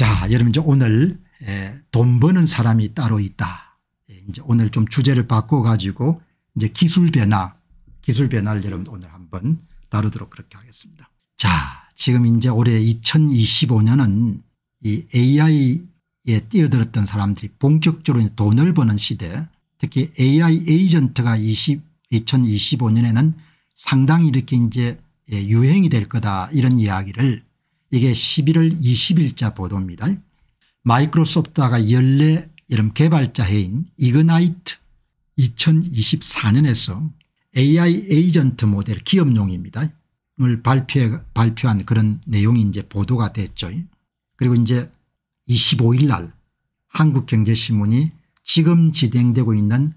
자, 여러분 이제 오늘 예, 돈 버는 사람이 따로 있다. 예, 이제 오늘 좀 주제를 바꿔 가지고 이제 기술 변화, 기술 변화를 여러분 오늘 한번 다루도록 그렇게 하겠습니다. 자, 지금 이제 올해 2025년은 이 AI에 뛰어들었던 사람들이 본격적으로 돈을 버는 시대, 특히 AI 에이전트가 20, 2025년에는 상당히 이렇게 이제 예, 유행이 될 거다 이런 이야기를 이게 11월 20일자 보도입니다. 마이크로소프트가 연례 이름 개발자 회인 이그나이트 2024년에서 AI 에이전트 모델 기업용입니다. 을 발표해, 발표한 그런 내용이 이제 보도가 됐죠. 그리고 이제 25일 날 한국경제신문이 지금 진행되고 있는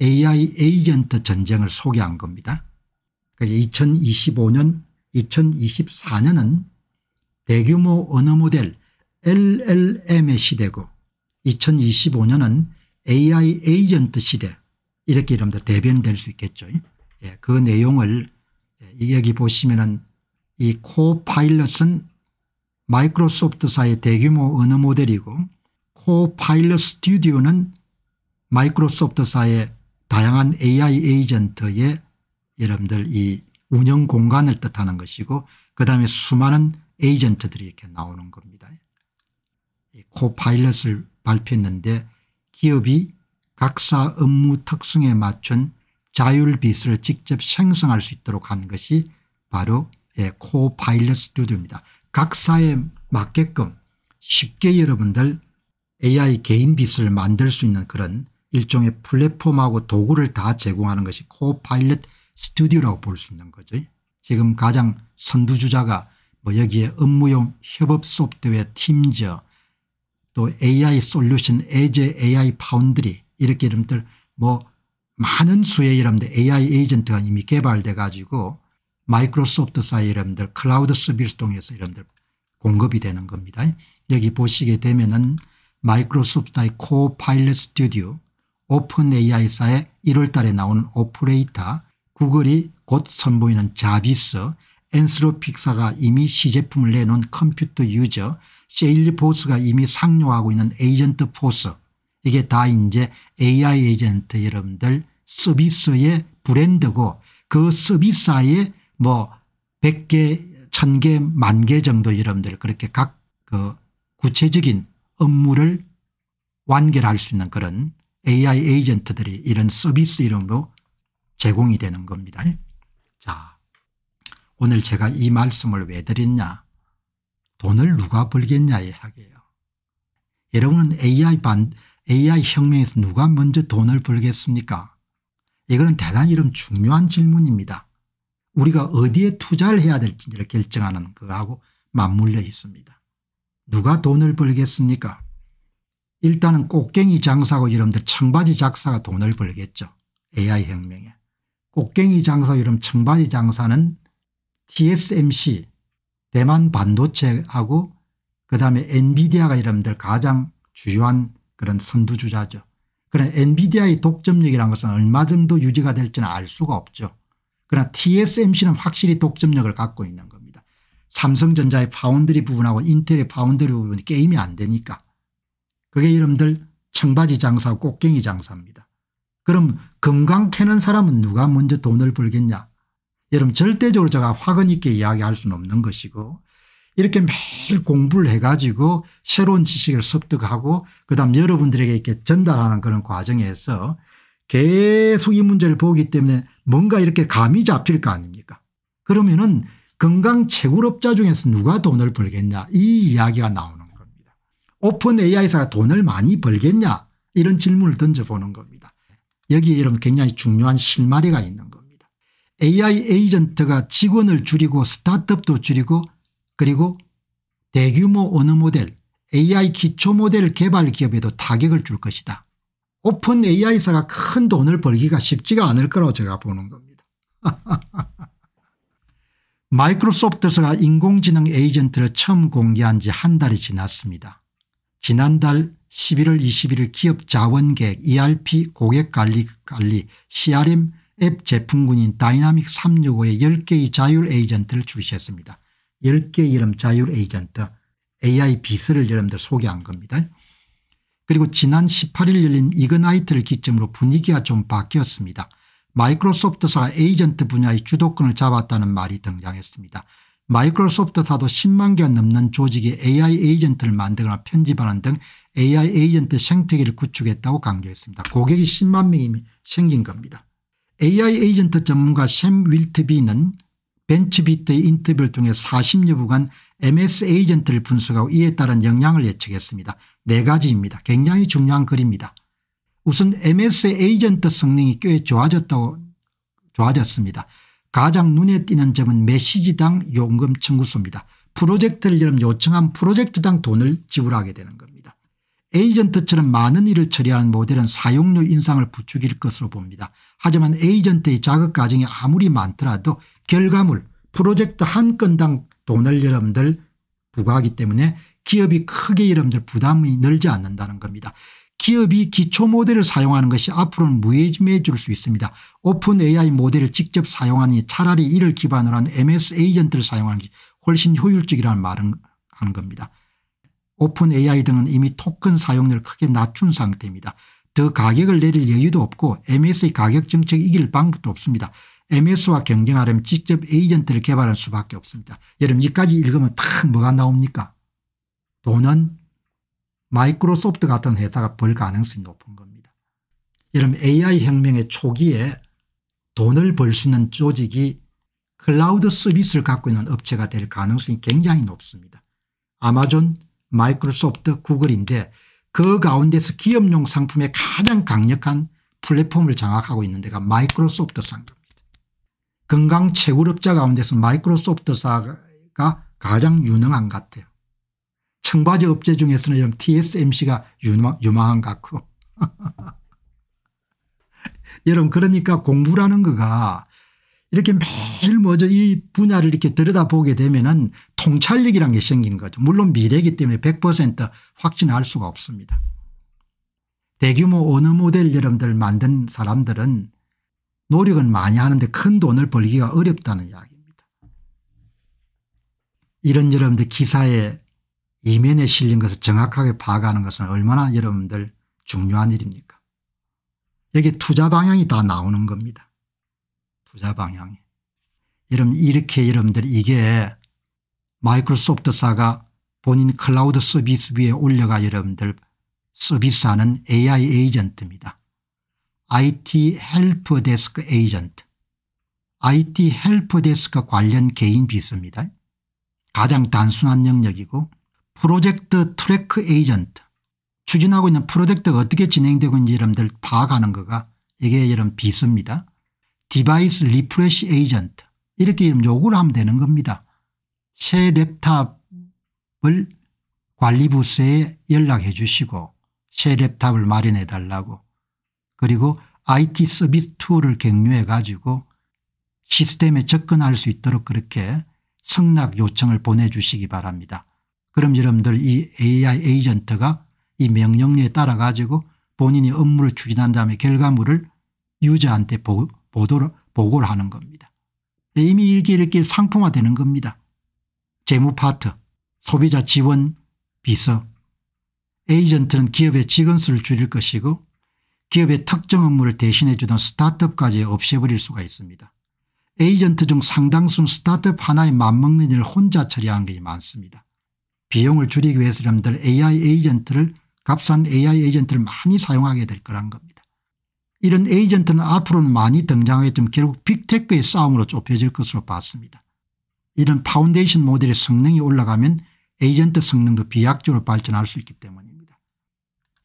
AI 에이전트 전쟁을 소개한 겁니다. 2025년 그러니까 2024년은 대규모 언어 모델 LLM의 시대고 2025년은 AI 에이전트 시대 이렇게 이름도 대변될 수 있겠죠. 예, 그 내용을 예, 여기 보시면은 이 코파일럿은 마이크로소프트사의 대규모 언어 모델이고 코파일럿 스튜디오는 마이크로소프트사의 다양한 AI 에이전트의 여러분들 이 운영 공간을 뜻하는 것이고 그다음에 수많은 에이전트들이 이렇게 나오는 겁니다. 코파일럿을 발표했는데 기업이 각사 업무 특성에 맞춘 자율비서 직접 생성할 수 있도록 한 것이 바로 코파일럿 스튜디오입니다. 각사에 맞게끔 쉽게 여러분들 AI 개인 비서 만들 수 있는 그런 일종의 플랫폼하고 도구를 다 제공하는 것이 코파일럿 스튜디오라고 볼 수 있는 거죠. 지금 가장 선두주자가 뭐 여기에 업무용 협업 소프트웨어 팀저 또 AI 솔루션 에즈 AI 파운드리 이렇게 이름들 뭐 많은 수의 이름들 AI 에이전트가 이미 개발돼 가지고 마이크로소프트사의 이름들 클라우드 서비스 통해서 이름들 공급이 되는 겁니다. 여기 보시게 되면은 마이크로소프트의 코파일럿 스튜디오 오픈 AI사의 1월 달에 나온 오퍼레이터 구글이 곧 선보이는 자비스 엔스로픽사가 이미 시제품을 내놓은 컴퓨터 유저 세일리 포스가 이미 상용하고 있는 에이전트 포스 이게 다 이제 AI 에이전트 여러분들 서비스의 브랜드고 그 서비스에 뭐 100개 1000개 만개 정도 여러분들 그렇게 각 그 구체적인 업무를 완결할 수 있는 그런 AI 에이전트들이 이런 서비스 이름으로 제공이 되는 겁니다. 자. 오늘 제가 이 말씀을 왜 드렸냐 돈을 누가 벌겠냐에 하게요. 여러분은 AI 반 AI 혁명에서 누가 먼저 돈을 벌겠습니까 이거는 대단히 이런 중요한 질문입니다. 우리가 어디에 투자를 해야 될지를 결정하는 그하고 맞물려 있습니다. 누가 돈을 벌겠습니까 일단은 꽃갱이 장사고 여러분들 청바지 작사가 돈을 벌겠죠. AI 혁명에. 꽃갱이 장사 이름 청바지 장사는 TSMC 대만 반도체하고 그다음에 엔비디아가 여러분들 가장 주요한 그런 선두주자죠. 그런 엔비디아의 독점력이란 것은 얼마 정도 유지가 될지는 알 수가 없죠. 그러나 TSMC는 확실히 독점력을 갖고 있는 겁니다. 삼성전자의 파운드리 부분하고 인텔의 파운드리 부분이 게임이 안 되니까. 그게 여러분들 청바지 장사하고 꽃갱이 장사입니다. 그럼 건강 캐는 사람은 누가 먼저 돈을 벌겠냐 여러분 절대적으로 제가 확언 있게 이야기할 수는 없는 것이고 이렇게 매일 공부를 해가지고 새로운 지식을 습득하고 그다음 여러분들에게 이렇게 전달하는 그런 과정에서 계속 이 문제를 보기 때문에 뭔가 이렇게 감이 잡힐 거 아닙니까 그러면은 건강 채굴업자 중에서 누가 돈을 벌겠냐 이 이야기가 나오는 겁니다. 오픈 AI사가 돈을 많이 벌겠냐 이런 질문을 던져보는 겁니다. 여기에 여러분 굉장히 중요한 실마리가 있는 겁니다. AI 에이전트가 직원을 줄이고 스타트업도 줄이고 그리고 대규모 언어 모델 AI 기초 모델 개발 기업에도 타격을 줄 것이다. 오픈 AI사가 큰 돈을 벌기가 쉽지가 않을 거라고 제가 보는 겁니다. 마이크로소프트사가 인공지능 에이전트를 처음 공개한 지 한 달이 지났습니다. 지난달 11월 21일 기업 자원계획 ERP 고객관리 관리 CRM 앱 제품군인 다이나믹 365의 10개의 자율 에이전트를 출시했습니다. 10개의 이름 자율 에이전트 AI 비스를 여러분들 소개한 겁니다. 그리고 지난 18일 열린 이그나이트를 기점으로 분위기가 좀 바뀌었습니다. 마이크로소프트사가 에이전트 분야의 주도권을 잡았다는 말이 등장했습니다. 마이크로소프트사도 10만 개가 넘는 조직이 AI 에이전트를 만들거나 편집하는 등 AI 에이전트 생태계를 구축했다고 강조했습니다. 고객이 10만 명이 생긴 겁니다. AI 에이전트 전문가 샘 윌트비는 벤츠비트의 인터뷰를 통해 40여 부간 MS 에이전트를 분석하고 이에 따른 영향을 예측했습니다. 네 가지입니다. 굉장히 중요한 글입니다. 우선 MS 에이전트 성능이 꽤 좋아졌다고 좋아졌습니다. 가장 눈에 띄는 점은 메시지당 요금 청구소입니다 프로젝트를 여름 요청한 프로젝트당 돈을 지불하게 되는 겁니다. 에이전트처럼 많은 일을 처리하는 모델은 사용료 인상을 부추길 것으로 봅니다. 하지만 에이전트의 작업 과정이 아무리 많더라도 결과물 프로젝트 한 건당 돈을 여러분들 부과하기 때문에 기업이 크게 여러분들 부담이 늘지 않는다는 겁니다. 기업이 기초 모델을 사용하는 것이 앞으로는 무해짐해질 수 있습니다. 오픈 AI 모델을 직접 사용하니 차라리 이를 기반으로 한 MS 에이전트를 사용하는 게 훨씬 효율적이라는 말은 하는 겁니다. 오픈 AI 등은 이미 토큰 사용률을 크게 낮춘 상태입니다. 더 가격을 내릴 여유도 없고 MS의 가격 정책 이길 방법도 없습니다. MS와 경쟁하려면 직접 에이전트를 개발할 수밖에 없습니다. 여러분 이까지 읽으면 탁 뭐가 나옵니까? 돈은 마이크로소프트 같은 회사가 벌 가능성이 높은 겁니다. 여러분 AI 혁명의 초기에 돈을 벌 수 있는 조직이 클라우드 서비스를 갖고 있는 업체가 될 가능성이 굉장히 높습니다. 아마존, 마이크로소프트, 구글인데 그 가운데서 기업용 상품의 가장 강력한 플랫폼을 장악하고 있는 데가 마이크로소프트사인 겁니다. 건강 채굴업자 가운데서 마이크로소프트사가 가장 유능한 것 같아요. 청바지 업체 중에서는 이런 TSMC가 유망, 한것 같고. 여러분 그러니까 공부라는 거가 이렇게 매일 뭐저이 분야를 이렇게 들여다보게 되면은 통찰력이란 게생긴 거죠. 물론 미래이기 때문에 100% 확신할 수가 없습니다. 대규모 언어 모델 여러분들 만든 사람들은 노력은 많이 하는데 큰 돈을 벌기가 어렵다는 이야기입니다. 이런 여러분들 기사에 이면에 실린 것을 정확하게 파악하는 것은 얼마나 여러분들 중요한 일입니까 여기 투자 방향이 다 나오는 겁니다. 부자 방향이. 여러분 이렇게 여러분들 이게 마이크로소프트사가 본인 클라우드 서비스 위에 올려가 여러분들 서비스하는 AI 에이전트입니다. IT 헬프데스크 에이전트. IT 헬프데스크 관련 개인 비서입니다. 가장 단순한 영역이고 프로젝트 트래크 에이전트. 추진하고 있는 프로젝트가 어떻게 진행되고 있는지 여러분들 파악하는 거가 이게 여러분 비서입니다. 디바이스 리프레시 에이전트 이렇게 이름 요구를 하면 되는 겁니다. 새 랩탑을 관리부서에 연락해 주시고 새 랩탑을 마련해 달라고 그리고 IT 서비스 툴을 격려해 가지고 시스템에 접근할 수 있도록 그렇게 승낙 요청을 보내주시기 바랍니다. 그럼 여러분들 이 AI 에이전트가 이 명령에 따라 가지고 본인이 업무를 추진한 다음에 결과물을 유저한테 보, 고 보도를 보고를 하는 겁니다. 이미 이렇게 이렇게 상품화되는 겁니다. 재무파트, 소비자 지원 비서, 에이전트는 기업의 직원수를 줄일 것이고 기업의 특정 업무를 대신해 주던 스타트업까지 없애버릴 수가 있습니다. 에이전트 중 상당수는 스타트업 하나에 맞먹는 일을 혼자 처리하는 것이 많습니다. 비용을 줄이기 위해서 여러분들 AI 에이전트를 값싼 AI 에이전트를 많이 사용하게 될 거란 겁니다. 이런 에이전트는 앞으로는 많이 등장하겠지만 결국 빅테크의 싸움으로 좁혀질 것으로 봤습니다. 이런 파운데이션 모델의 성능이 올라가면 에이전트 성능도 비약적으로 발전할 수 있기 때문입니다.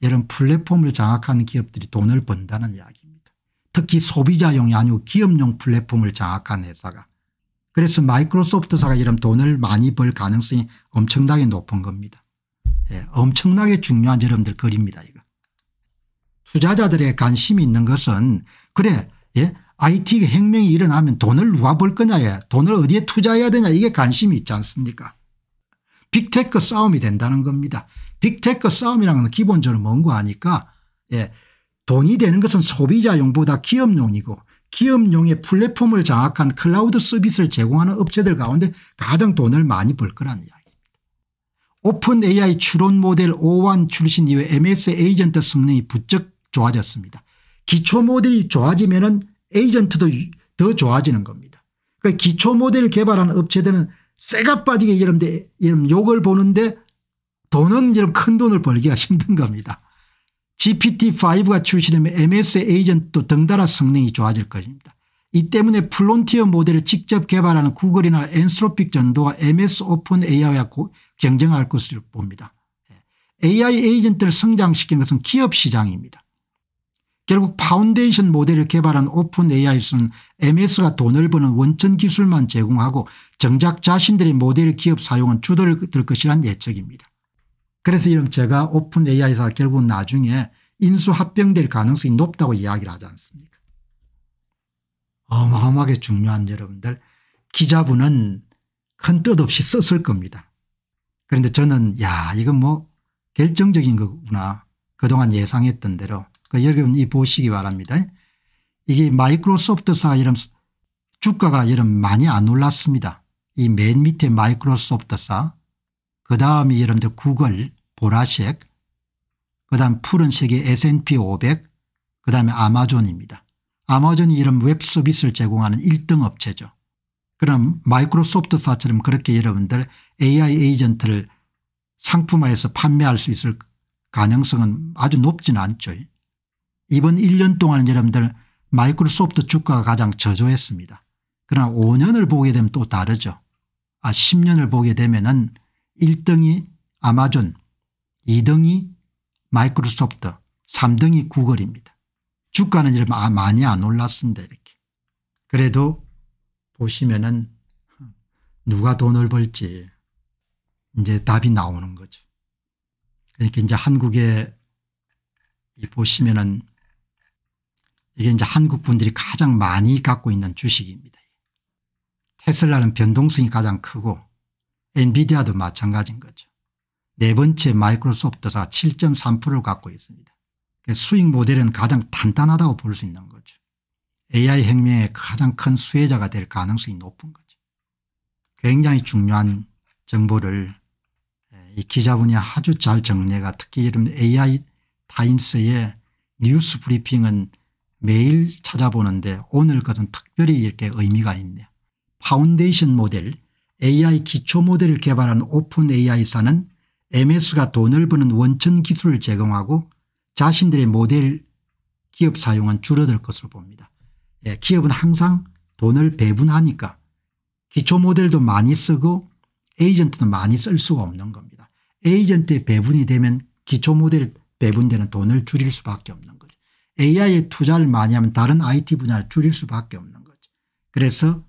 이런 플랫폼을 장악하는 기업들이 돈을 번다는 이야기입니다. 특히 소비자용이 아니고 기업용 플랫폼을 장악한 회사가 그래서 마이크로소프트사가 이런 돈을 많이 벌 가능성이 엄청나게 높은 겁니다. 예, 엄청나게 중요한 여러분들 그립니다 투자자들의 관심이 있는 것은 그래 예 IT 혁명이 일어나면 돈을 누가 벌 거냐에 돈을 어디에 투자해야 되냐 이게 관심이 있지 않습니까 빅테크 싸움이 된다는 겁니다. 빅테크 싸움이라는 건 기본적으로 뭔고 하니까 예 돈이 되는 것은 소비자용보다 기업용이고 기업용의 플랫폼을 장악한 클라우드 서비스를 제공하는 업체들 가운데 가장 돈을 많이 벌 거라는 이야기입니다. 오픈 AI 추론 모델 O1 출신 이후 MS 에이전트 성능이 부쩍 좋아졌습니다. 기초 모델이 좋아지면은 에이전트도 더 좋아지는 겁니다. 그러니까 기초 모델 개발한 업체들은 쇠가 빠지게 이런, 데, 이런 욕을 보는데 돈은 이런 큰 돈을 벌기가 힘든 겁니다. GPT-5가 출시되면 m s 에이전트도 등달아 성능이 좋아질 것입니다. 이 때문에 플론티어 모델을 직접 개발하는 구글이나 엔스로픽 전도와 MS 오픈 AI와 경쟁할 것을 봅니다. AI 예. 에이전트를 성장시키 것은 기업 시장입니다. 결국 파운데이션 모델을 개발한 오픈 AI에서는 MS가 돈을 버는 원천 기술만 제공하고 정작 자신들의 모델 기업 사용은 주도를 들 것이란 예측입니다. 그래서 이런 제가 오픈 AI사 결국 은 나중에 인수합병될 가능성이 높다고 이야기를 하지 않습니까 어마어마하게 중요한 여러분들 기자분은 큰 뜻 없이 썼을 겁니다. 그런데 저는 야 이건 뭐 결정적인 거구나 그동안 예상했던 대로 그러니까 여러분이 보시기 바랍니다. 이게 마이크로소프트사가 이런 주가가 이런 많이 안 올랐습니다. 이 맨 밑에 마이크로소프트사 그다음에 여러분들 구글 보라색 그다음 푸른색의 S&P 500 그다음에 아마존입니다. 아마존이 이런 웹 서비스를 제공하는 1등 업체죠. 그럼 마이크로소프트사처럼 그렇게 여러분들 AI 에이전트를 상품화해서 판매할 수 있을 가능성은 아주 높지는 않죠. 이번 1년 동안은 여러분들 마이크로소프트 주가가 가장 저조했습니다. 그러나 5년을 보게 되면 또 다르죠. 아 10년을 보게 되면 은 1등이 아마존 2등이 마이크로소프트 3등이 구글입니다. 주가는 여러분 아, 많이 안 올랐습니다. 이렇게. 그래도 보시면 은 누가 돈을 벌지 이제 답이 나오는 거죠. 그러니까 이제 한국에 보시면은 이게 이제 한국 분들이 가장 많이 갖고 있는 주식입니다. 테슬라는 변동성이 가장 크고 엔비디아도 마찬가지인 거죠. 네 번째 마이크로소프트가 7.3%를 갖고 있습니다. 그러니까 수익 모델은 가장 단단하다고 볼 수 있는 거죠. AI 혁명의 가장 큰 수혜자가 될 가능성이 높은 거죠. 굉장히 중요한 정보를 예, 이 기자분이 아주 잘 정리가 특히 이런 AI 타임스의 뉴스 브리핑은 매일 찾아보는데 오늘 것은 특별히 이렇게 의미가 있네요. 파운데이션 모델 AI 기초 모델을 개발한 오픈 AI사는 MS가 돈을 버는 원천 기술을 제공하고 자신들의 모델 기업 사용은 줄어들 것으로 봅니다. 예, 기업은 항상 돈을 배분하니까 기초 모델도 많이 쓰고 에이전트도 많이 쓸 수가 없는 겁니다. 에이전트의 배분이 되면 기초 모델 배분되는 돈을 줄일 수밖에 없는 겁니다. AI에 투자를 많이 하면 다른 IT 분야를 줄일 수밖에 없는 거죠. 그래서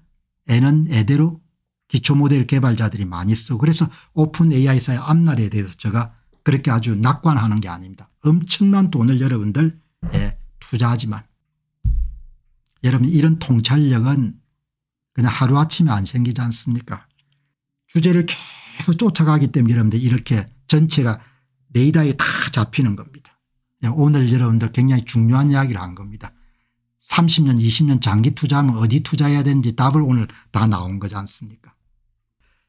애는 애대로 기초 모델 개발자들이 많이 쓰고 그래서 오픈 AI사의 앞날에 대해서 제가 그렇게 아주 낙관하는 게 아닙니다. 엄청난 돈을 여러분들 예, 투자하지만 여러분 이런 통찰력은 그냥 하루아침에 안 생기지 않습니까 주제를 계속 쫓아가기 때문에 여러분들 이렇게 전체가 레이더에 다 잡히는 겁니다. 네, 오늘 여러분들 굉장히 중요한 이야기를 한 겁니다. 30년 20년 장기 투자하면 어디 투자해야 되는지 답을 오늘 다 나온 거지 않습니까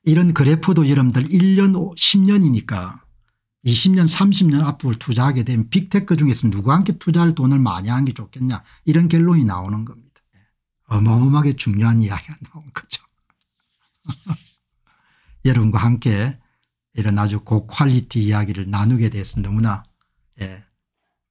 이런 그래프도 여러분들 1년 10년이니까 20년 30년 앞으로 투자하게 되면 빅테크 중에서 누구한 테 투자할 돈을 많이 하는 게 좋겠냐 이런 결론이 나오는 겁니다. 네. 어마어마하게 중요한 이야기가 나온 거죠. 여러분과 함께 이런 아주 고퀄리티 이야기를 나누게 돼서 너무나 예,